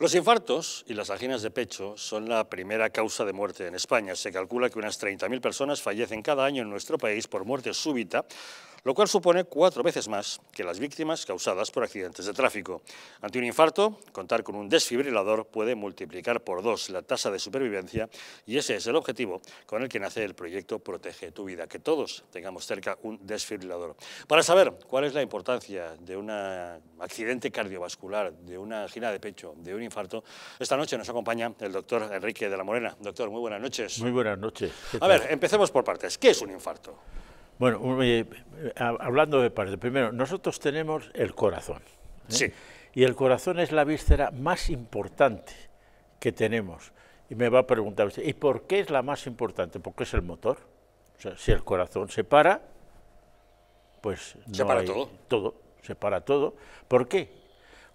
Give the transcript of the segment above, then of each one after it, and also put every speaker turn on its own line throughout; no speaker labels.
Los infartos y las anginas de pecho son la primera causa de muerte en España. Se calcula que unas 30.000 personas fallecen cada año en nuestro país por muerte súbita lo cual supone cuatro veces más que las víctimas causadas por accidentes de tráfico. Ante un infarto, contar con un desfibrilador puede multiplicar por dos la tasa de supervivencia y ese es el objetivo con el que nace el proyecto Protege tu vida, que todos tengamos cerca un desfibrilador. Para saber cuál es la importancia de un accidente cardiovascular, de una gira de pecho, de un infarto, esta noche nos acompaña el doctor Enrique de la Morena. Doctor, muy buenas noches. Muy
buenas noches. A ver,
empecemos por partes. ¿Qué es un infarto?
Bueno, eh, hablando de parte, primero, nosotros tenemos el corazón. ¿eh? Sí. Y el corazón es la víscera más importante que tenemos. Y me va a preguntar ¿y por qué es la más importante? Porque es el motor. O sea, si el corazón se para, pues se para todo. todo. Se para todo. ¿Por qué?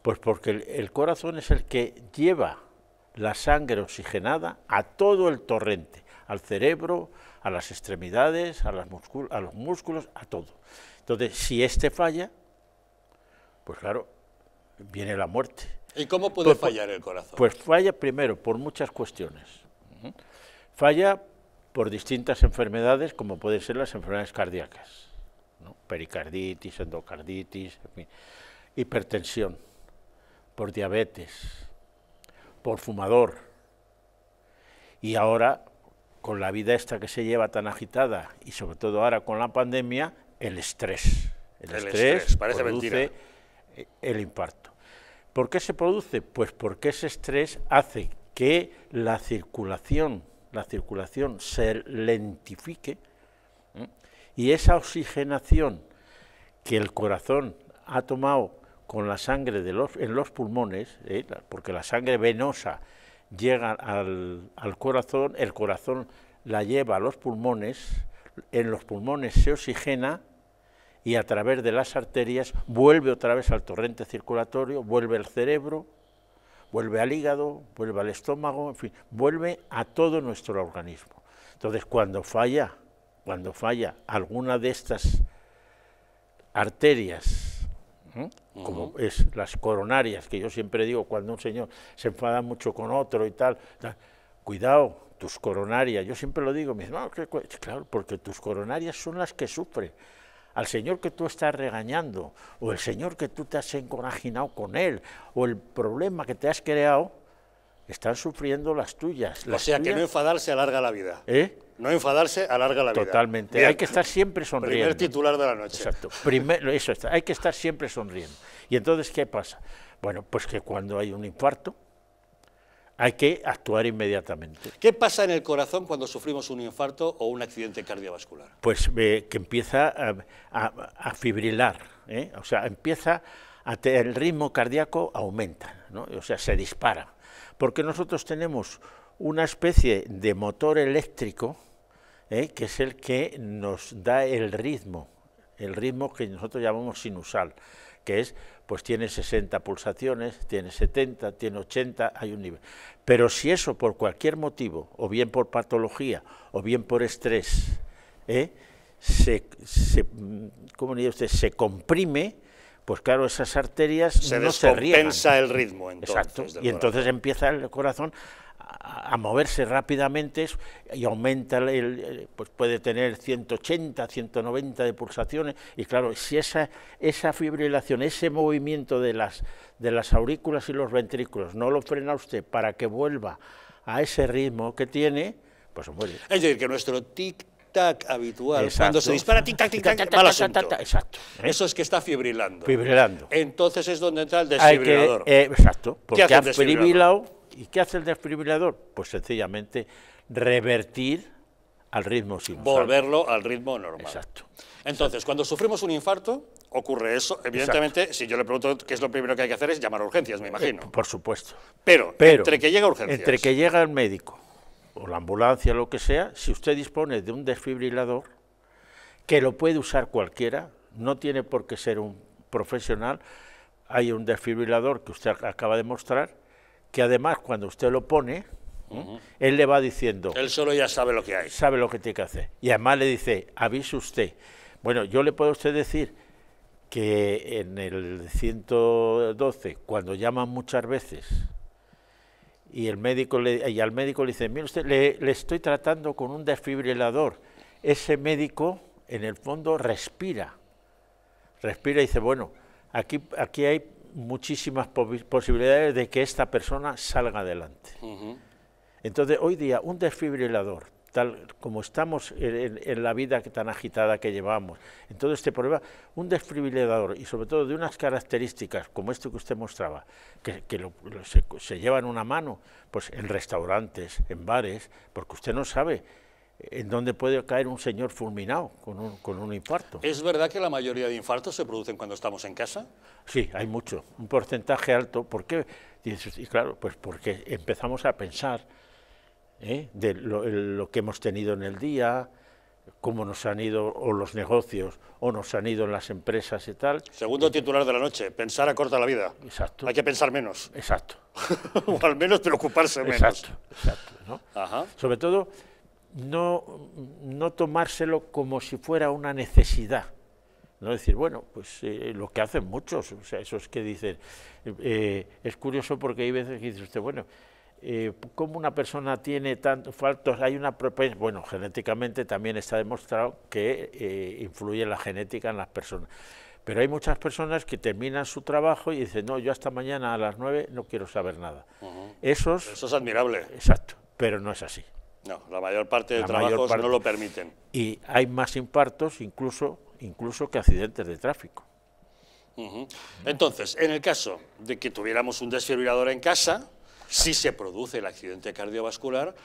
Pues porque el corazón es el que lleva la sangre oxigenada a todo el torrente al cerebro, a las extremidades, a, a los músculos, a todo. Entonces, si este falla, pues claro, viene la muerte. ¿Y cómo puede pues, fallar el corazón? Pues falla primero por muchas cuestiones. Falla por distintas enfermedades, como pueden ser las enfermedades cardíacas, pericarditis, endocarditis, hipertensión, por diabetes, por fumador y ahora con la vida esta que se lleva tan agitada y sobre todo ahora con la pandemia, el estrés. El, estrés, parece produce el impacto. ¿Por qué se produce? Pues porque ese estrés hace que la circulación, la circulación se lentifique y esa oxigenación que el corazón ha tomado con la sangre de los, en los pulmones, ¿eh? porque la sangre venosa llega al, corazón, el corazón la lleva a los pulmones, en los pulmones se oxigena y a través de las arterias vuelve otra vez al torrente circulatorio, vuelve al cerebro, vuelve al hígado, vuelve al estómago, en fin, vuelve a todo nuestro organismo. Entonces, cuando falla, cuando falla alguna de estas arterias como es las coronarias, que yo siempre digo, cuando un señor se enfada mucho con otro y tal, cuidado, tus coronarias, yo siempre lo digo, mis no, claro, porque tus coronarias son las que sufren. Al señor que tú estás regañando, o el señor que tú te has encorajinado con él, o el problema que te has creado, están sufriendo las tuyas. o sea, que no
enfadarse alarga la vida. ¿Eh? No enfadarse alarga la vida. Totalmente. Hay que estar siempre sonriendo. Primer titular de la noche. Exacto.
Primero, eso está. Hay que estar siempre sonriendo. ¿Y entonces qué pasa? Bueno, pues que cuando hay un infarto hay que actuar inmediatamente.
¿Qué pasa en el corazón cuando sufrimos un infarto o un accidente cardiovascular?
Pues eh, que empieza a, fibrilar. ¿eh? O sea, empieza a el ritmo cardíaco aumenta, o sea, se dispara. Porque nosotros tenemos una especie de motor eléctrico ¿eh? que es el que nos da el ritmo, el ritmo que nosotros llamamos sinusal, que es, pues tiene 60 pulsaciones, tiene 70, tiene 80, hay un nivel. Pero si eso por cualquier motivo, o bien por patología, o bien por estrés, ¿eh? se, diría usted? se comprime, pues claro, esas arterias no se riegan. Se el ritmo, entonces. Exacto, y entonces empieza el corazón a, moverse rápidamente y aumenta, el, pues puede tener 180, 190 de pulsaciones y claro, si esa, esa fibrilación, ese movimiento de las, de las aurículas y los ventrículos no lo frena usted para que vuelva a ese ritmo que tiene, pues muere.
Es decir, que nuestro tic tac habitual. Cuando se dispara tic tac tic tac, Exacto. ¿eh? Eso es que está fibrilando. Fibrilando. Entonces es donde entra el desfibrilador. Eh, exacto. Porque ha fibrilado...
¿Y qué hace el desfibrilador? Pues sencillamente revertir al ritmo sin Volverlo
al ritmo normal. Exacto. Entonces, cuando sufrimos un infarto, ocurre eso. Evidentemente, si yo le pregunto qué es lo primero que hay que hacer es llamar a urgencias, me eh, imagino.
por supuesto. Pero, entre que llega urgencias. Entre que llega el médico o la ambulancia, lo que sea, si usted dispone de un desfibrilador, que lo puede usar cualquiera, no tiene por qué ser un profesional, hay un desfibrilador que usted acaba de mostrar, que además cuando usted lo pone, ¿eh? él le va diciendo... Él solo ya sabe lo que hay. Sabe lo que tiene que hacer. Y además le dice, avise usted. Bueno, yo le puedo a usted decir que en el 112, cuando llaman muchas veces y, el médico y al médico le dice, mire usted, le, estoy tratando con un desfibrilador, ese médico en el fondo respira, respira y dice, bueno, aquí, aquí hay muchísimas posibilidades de que esta persona salga adelante. Entonces, hoy día, un desfibrilador, tal como estamos en, la vida tan agitada que llevamos, en todo este problema, un desfibrilador, y sobre todo de unas características como esto que usted mostraba, que, se, se lleva en una mano, pues en restaurantes, en bares, porque usted no sabe en donde puede caer un señor fulminado con un, infarto. ¿Es
verdad que la mayoría de infartos se producen cuando estamos en casa?
Sí, hay mucho, un porcentaje alto. ¿Por qué? Y claro, pues porque empezamos a pensar ¿eh? de lo, que hemos tenido en el día, cómo nos han ido o los negocios o nos han ido en las empresas y tal.
Segundo titular de la noche, pensar acorta la vida. Exacto. Hay que pensar menos.
Exacto. o al menos preocuparse menos. Exacto, exacto. ¿no? Ajá. Sobre todo no, tomárselo como si fuera una necesidad. No decir, bueno, pues eh, lo que hacen muchos, o sea, es que dicen, eh, es curioso porque hay veces que dice usted, bueno, eh, ¿cómo una persona tiene tantos faltos? Hay una propensión, bueno, genéticamente también está demostrado que influye la genética en las personas, pero hay muchas personas que terminan su trabajo y dicen, no, yo hasta mañana a las nueve no quiero saber nada. Eso es admirable. Exacto, pero no es así. No, la mayor parte de trabajo trabajos no lo permiten. Y hay más impactos incluso, incluso que accidentes de tráfico.
Entonces, en el caso de que tuviéramos un desfibrilador en casa, si se produce el accidente cardiovascular,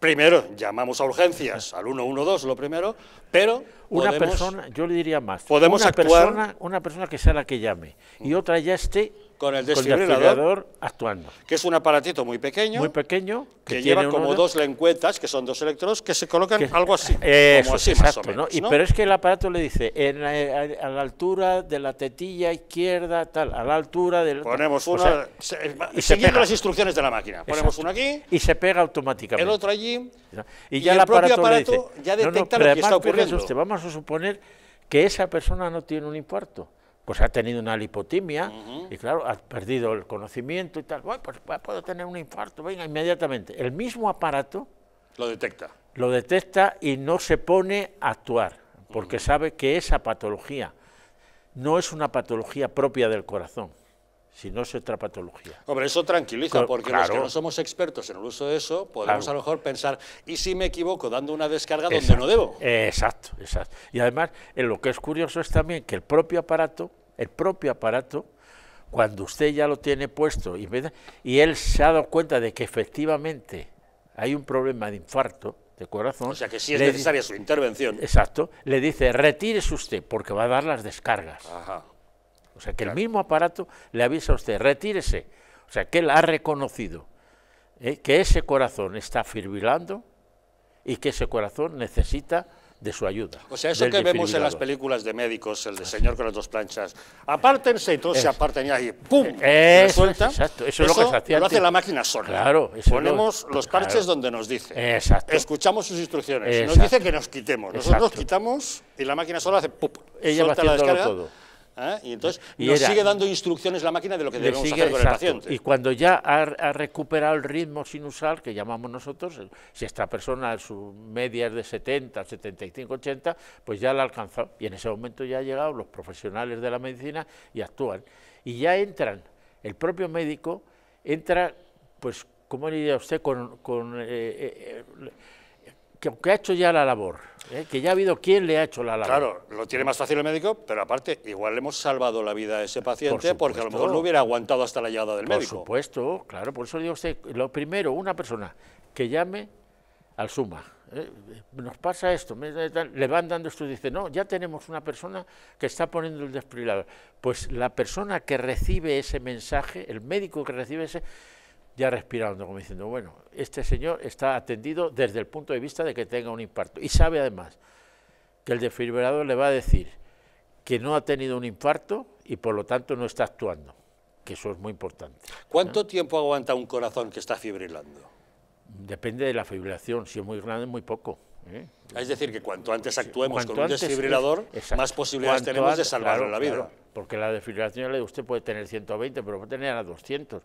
primero llamamos a urgencias, al 112 lo primero, pero... Una persona, yo le diría más, podemos una, persona,
una persona que sea la que llame y otra ya esté con el desfibrilador, actuando.
Que es un aparatito muy pequeño. Muy pequeño. Que, lleva como dos lencuetas, que son dos electrodos, que
se colocan algo así. Eh, como así Pero es que el aparato le dice, eh, eh, a, la altura de la tetilla izquierda, tal, a la altura del... Ponemos una. se, siguiendo las instrucciones de la máquina. Ponemos uno aquí. Y se pega automáticamente. El otro allí. Y ya el, propio aparato, ya detecta lo que está ocurriendo. vamos a suponer que esa persona no tiene un infarto pues ha tenido una lipotimia y claro, ha perdido el conocimiento y tal. Bueno, pues puedo tener un infarto, venga, inmediatamente. El mismo aparato... Lo detecta. Lo detecta y no se pone a actuar, porque sabe que esa patología no es una patología propia del corazón si no es otra patología.
Hombre, eso tranquiliza, porque los que no somos expertos en el uso de eso, podemos a lo mejor pensar, ¿y si me equivoco dando una descarga donde no debo?
Exacto, exacto. Y además, eh, lo que es curioso es también que el propio aparato, el propio aparato, cuando usted ya lo tiene puesto y, y él se ha dado cuenta de que efectivamente hay un problema de infarto de corazón... O sea que sí es necesaria su intervención. Exacto. Le dice, retírese usted, porque va a dar las descargas. Ajá. O sea, que el mismo aparato le avisa a usted, retírese. O sea, que él ha reconocido eh, que ese corazón está fibrilando y que ese corazón necesita de su ayuda. O sea, eso que vemos en las
películas de médicos, el de señor con las dos planchas, apártense y todos se aparten y ahí, ¡pum! Eso, suelta. Exacto, eso, es lo que se hacía. Lo hace la máquina sola. Claro, Ponemos los parches donde nos dice. Exacto. Escuchamos sus instrucciones. Nos dice que nos quitemos. Nosotros nos quitamos y la máquina sola hace ¡pum! Ella suelta va la descarga. Todo ¿eh? y entonces nos sigue dando instrucciones la máquina de lo que debemos hacer con el paciente. Y
cuando ya ha, recuperado el ritmo sinusal, que llamamos nosotros, si esta persona su media es de 70, 75, 80, pues ya la ha alcanzado. Y en ese momento ya han llegado los profesionales de la medicina y actúan. Y ya entran, el propio médico entra, pues, ¿cómo diría usted? Con... Eh, eh, que, ha hecho ya la labor, ¿eh? que ya ha habido quien le ha hecho la labor. Claro,
lo tiene más fácil el médico, pero aparte, igual le hemos salvado la vida a ese paciente porque a lo mejor no hubiera aguantado hasta la llegada del médico. Por
supuesto, claro, por eso digo usted, lo primero, una persona que llame al SUMA, ¿eh? nos pasa esto, le van dando esto, y dice, no, ya tenemos una persona que está poniendo el desfibrilador. Pues la persona que recibe ese mensaje, el médico que recibe ese, ya respirando, como diciendo, bueno, este señor está atendido desde el punto de vista de que tenga un infarto. Y sabe además que el desfibrilador le va a decir que no ha tenido un infarto y por lo tanto no está actuando, que eso es muy importante. ¿Cuánto tiempo
aguanta un corazón que está fibrilando?
Depende de la fibrilación, si es muy grande, muy poco. ¿eh?
Es decir, que cuanto antes actuemos con un desfibrilador, más posibilidades tenemos de salvarle la vida.
porque la desfibrilación, le usted puede tener 120, pero puede tener a 200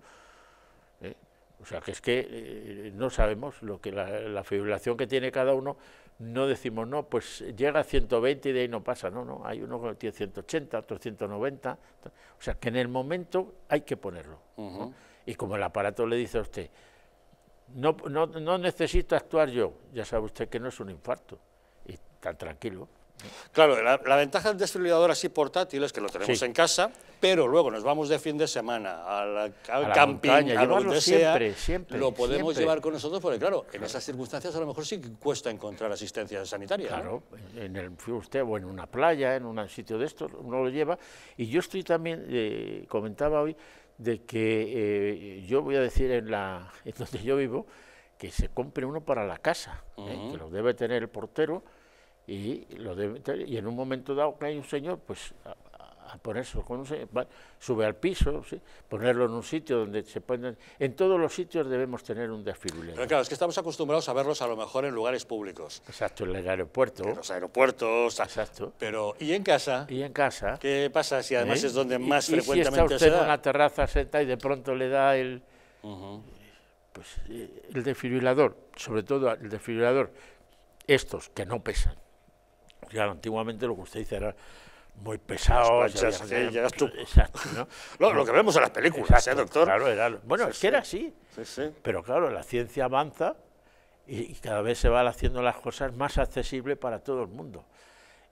o sea, que es que eh, no sabemos lo que la, fibrilación que tiene cada uno, no decimos, no, pues llega a 120 y de ahí no pasa, no, no, hay uno que tiene 180, otro 190, o sea, que en el momento hay que ponerlo. Y como el aparato le dice a usted, no, no, no necesito actuar yo, ya sabe usted que no es un infarto, y tan tranquilo. Claro, la, ventaja del desfibrilador así portátil
es que lo tenemos en casa, pero luego nos vamos de fin de semana al, a camping, a sea, siempre, lo podemos llevar con nosotros porque, claro, en esas circunstancias a lo mejor sí cuesta encontrar asistencia sanitaria. Claro,
en usted o en una playa, en un sitio de estos, uno lo lleva. Y yo estoy también, eh, comentaba hoy, de que eh, yo voy a decir en, la, en donde yo vivo, que se compre uno para la casa, ¿eh? que lo debe tener el portero, y, lo debe, y en un momento dado que hay un señor, pues a, ponerse con sube al piso, ¿sí? ponerlo en un sitio donde se pueden... En todos los sitios debemos tener un desfibrilador. Pero
claro, es que estamos acostumbrados a verlos a lo mejor en lugares públicos.
Exacto, en el aeropuerto. En los aeropuertos. Exacto. Pero, ¿y en casa? ¿Y en casa? ¿Qué pasa si además ¿Eh? es donde más frecuentemente se si está usted en una terraza da y de pronto le da el... Pues eh, el desfibrilador, sobre todo el desfibrilador, estos que no pesan, Claro, antiguamente lo que usted dice era muy pesado. lo, que vemos en las películas, ¿eh, doctor? Claro, era, bueno, es que era así. Sí, pero claro, la ciencia avanza y, cada vez se van haciendo las cosas más accesibles para todo el mundo.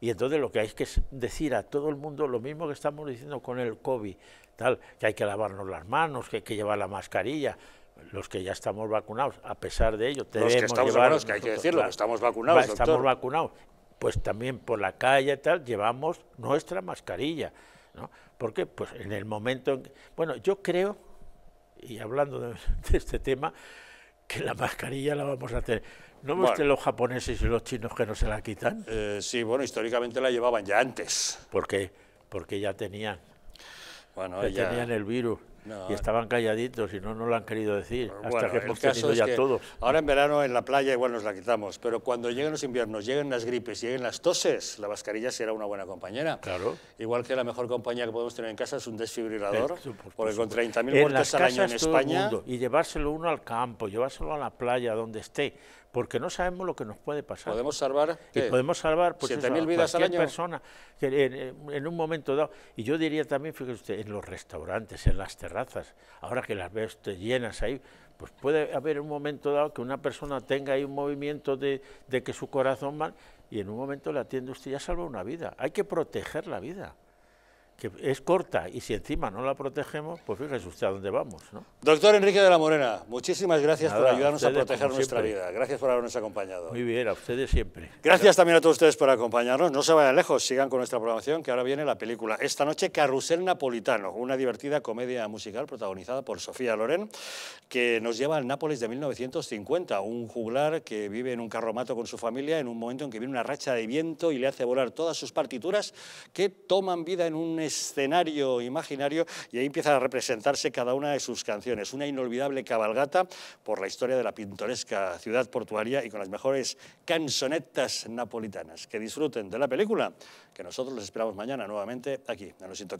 Y entonces lo que hay que decir a todo el mundo, lo mismo que estamos diciendo con el COVID, tal, que hay que lavarnos las manos, que hay que llevar la mascarilla, los que ya estamos vacunados, a pesar de ello, tenemos los que estamos vacunados, que hay que decirlo, estamos vacunados, Estamos vacunados pues también por la calle y tal, llevamos nuestra mascarilla. ¿no? Porque pues en el momento... En que, bueno, yo creo, y hablando de, este tema, que la mascarilla la vamos a tener. ¿No viste los japoneses y los chinos que no se la quitan?
Eh, sí, bueno, históricamente la llevaban ya antes. ¿Por qué? Porque ya tenían, bueno, ya... tenían el
virus y estaban calladitos y no no lo han querido decir, hasta que hemos tenido ya todo
Ahora en verano en la playa igual nos la quitamos, pero cuando lleguen los inviernos, lleguen las gripes, lleguen las toses, la mascarilla será una buena compañera. Claro. Igual que la mejor compañía que podemos tener en casa es un desfibrilador, porque con 30.000 muertes al año en España...
y llevárselo uno al campo, llevárselo a la playa, donde esté, porque no sabemos lo que nos puede pasar. ¿Podemos salvar? ¿qué? Y podemos salvar pues, vidas cualquier al año? persona en, un momento dado. Y yo diría también, fíjese usted, en los restaurantes, en las ahora que las ves te llenas ahí, pues puede haber un momento dado que una persona tenga ahí un movimiento de, que su corazón mal y en un momento la atiende usted ya salva una vida. Hay que proteger la vida que es corta y si encima no la protegemos, pues fíjese usted a dónde vamos. ¿no? Doctor Enrique de la Morena, muchísimas gracias por ayudarnos a, proteger nuestra vida.
Gracias por habernos acompañado. Muy
bien, a ustedes
siempre. Gracias, también a todos ustedes por acompañarnos. No se vayan lejos, sigan con nuestra programación, que ahora viene la película. Esta noche, Carrusel Napolitano, una divertida comedia musical protagonizada por Sofía Loren, que nos lleva al Nápoles de 1950, un juglar que vive en un carromato con su familia en un momento en que viene una racha de viento y le hace volar todas sus partituras que toman vida en un escenario imaginario y ahí empieza a representarse cada una de sus canciones. Una inolvidable cabalgata por la historia de la pintoresca ciudad portuaria y con las mejores canzonetas napolitanas. Que disfruten de la película, que nosotros les esperamos mañana nuevamente aquí, en Los Intocables.